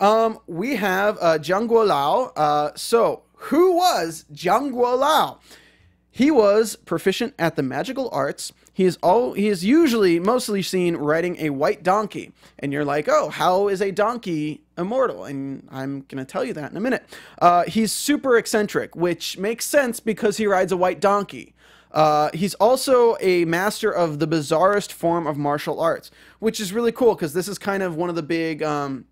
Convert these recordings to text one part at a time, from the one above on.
Um, we have uh, Jiang Lao. Uh, so, who was Jiang Lao? He was proficient at the magical arts. He is all he is usually mostly seen riding a white donkey. And you're like, oh, how is a donkey immortal? And I'm gonna tell you that in a minute. Uh, he's super eccentric, which makes sense because he rides a white donkey. Uh, he's also a master of the bizarrest form of martial arts, which is really cool because this is kind of one of the big um,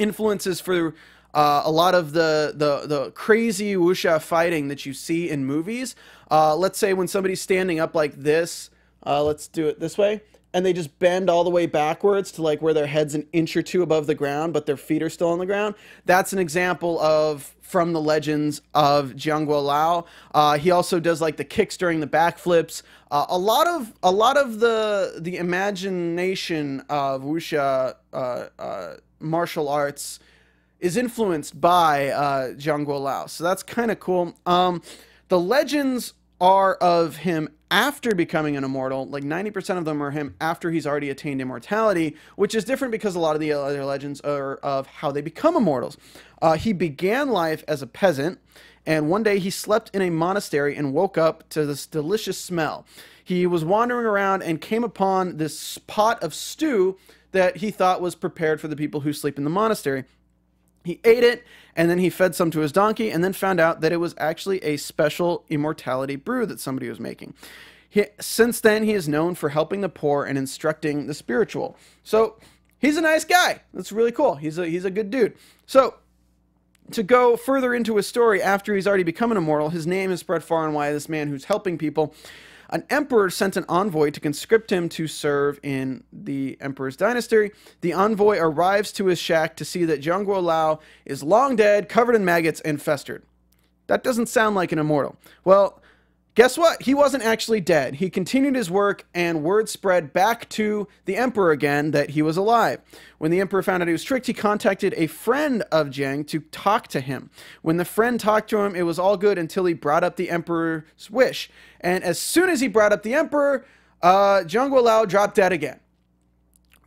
influences for uh, a lot of the, the, the crazy wuxia fighting that you see in movies. Uh, let's say when somebody's standing up like this, uh, let's do it this way, and they just bend all the way backwards to like where their head's an inch or two above the ground, but their feet are still on the ground. That's an example of from the legends of Wu Lao. Uh, he also does like the kicks during the backflips. Uh, a lot of a lot of the the imagination of wuxia uh, martial arts is influenced by uh, Jiang Guolao. So that's kind of cool. Um, the legends are of him after becoming an immortal. Like 90% of them are him after he's already attained immortality, which is different because a lot of the other legends are of how they become immortals. Uh, he began life as a peasant, and one day he slept in a monastery and woke up to this delicious smell. He was wandering around and came upon this pot of stew that he thought was prepared for the people who sleep in the monastery. He ate it, and then he fed some to his donkey, and then found out that it was actually a special immortality brew that somebody was making. He, since then, he is known for helping the poor and instructing the spiritual. So he's a nice guy. That's really cool. He's a, he's a good dude. So to go further into his story after he's already become an immortal, his name is spread far and wide. This man who's helping people an emperor sent an envoy to conscript him to serve in the emperor's dynasty. The envoy arrives to his shack to see that Guo Lao is long dead, covered in maggots, and festered. That doesn't sound like an immortal. Well, Guess what? He wasn't actually dead. He continued his work, and word spread back to the emperor again that he was alive. When the emperor found out he was tricked, he contacted a friend of Jiang to talk to him. When the friend talked to him, it was all good until he brought up the emperor's wish. And as soon as he brought up the emperor, uh, Zhang Guolao dropped dead again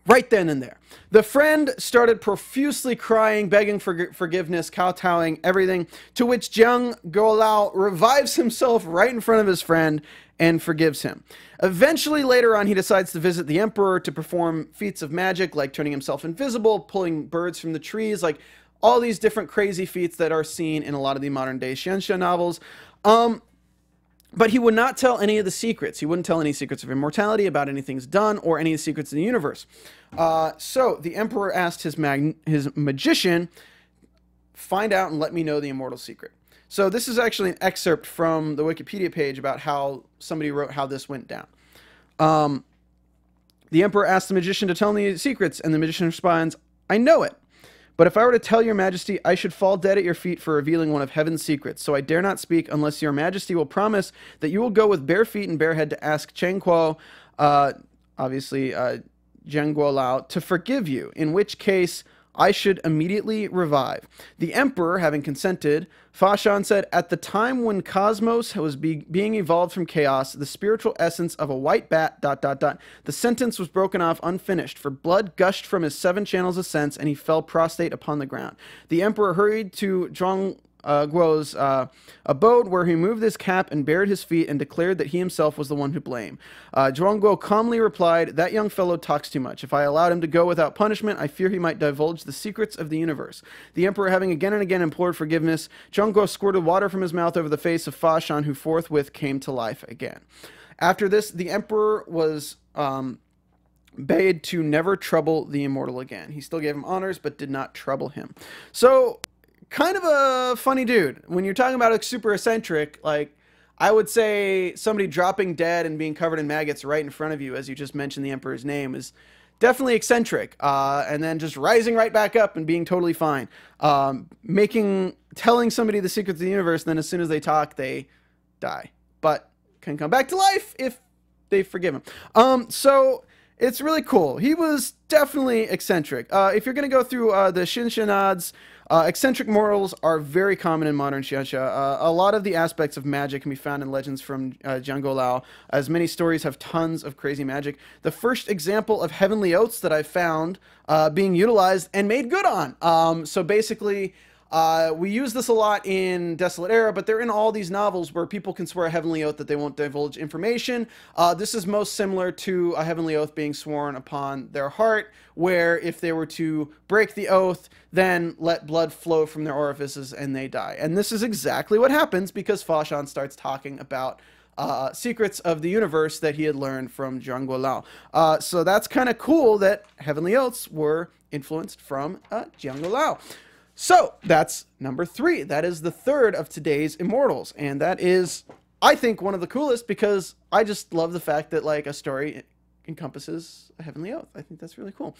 right then and there. The friend started profusely crying, begging for forgiveness, kowtowing, everything, to which Jiang Golao revives himself right in front of his friend and forgives him. Eventually, later on, he decides to visit the emperor to perform feats of magic, like turning himself invisible, pulling birds from the trees, like all these different crazy feats that are seen in a lot of the modern day Xianxia novels. Um, but he would not tell any of the secrets. He wouldn't tell any secrets of immortality about anything's done or any of the secrets in the universe. Uh, so the emperor asked his mag- his magician, "Find out and let me know the immortal secret." So this is actually an excerpt from the Wikipedia page about how somebody wrote how this went down. Um, the emperor asked the magician to tell me the secrets, and the magician responds, "I know it." But if I were to tell your majesty, I should fall dead at your feet for revealing one of heaven's secrets, so I dare not speak unless your majesty will promise that you will go with bare feet and bare head to ask Chang Kuo, uh, obviously uh, Zheng to forgive you, in which case I should immediately revive. The Emperor, having consented, Fashan said, At the time when cosmos was be- being evolved from chaos, the spiritual essence of a white bat, dot, dot, dot. The sentence was broken off unfinished, for blood gushed from his seven channels of sense, and he fell prostrate upon the ground. The Emperor hurried to Zhong uh, Guo's uh, abode, where he moved his cap and bared his feet and declared that he himself was the one to blame. Uh, Zhuang Guo calmly replied, That young fellow talks too much. If I allowed him to go without punishment, I fear he might divulge the secrets of the universe. The emperor, having again and again implored forgiveness, Zhuang Guo squirted water from his mouth over the face of Fa Shan, who forthwith came to life again. After this, the emperor was. Um, bade to never trouble the immortal again. He still gave him honors, but did not trouble him. So kind of a funny dude. When you're talking about a super eccentric, like I would say somebody dropping dead and being covered in maggots right in front of you, as you just mentioned the emperor's name, is definitely eccentric. Uh, and then just rising right back up and being totally fine. Um, making telling somebody the secrets of the universe, and then as soon as they talk, they die, but can come back to life if they forgive him. Um, so it's really cool. He was definitely eccentric. Uh, if you're going to go through uh, the Shinshinads, uh, eccentric morals are very common in modern Xianxia. Uh, a lot of the aspects of magic can be found in legends from uh, Lao, as many stories have tons of crazy magic. The first example of heavenly oaths that I found uh, being utilized and made good on. Um, so basically, uh, we use this a lot in Desolate Era, but they're in all these novels where people can swear a heavenly oath that they won't divulge information. Uh, this is most similar to a heavenly oath being sworn upon their heart, where if they were to break the oath, then let blood flow from their orifices and they die. And this is exactly what happens because Fashan starts talking about uh, secrets of the universe that he had learned from Zhang Guolao. Uh, so that's kind of cool that heavenly oaths were influenced from uh, Jiang Guolao. So that's number three. That is the third of today's Immortals. And that is, I think, one of the coolest because I just love the fact that, like, a story encompasses a heavenly oath. I think that's really cool.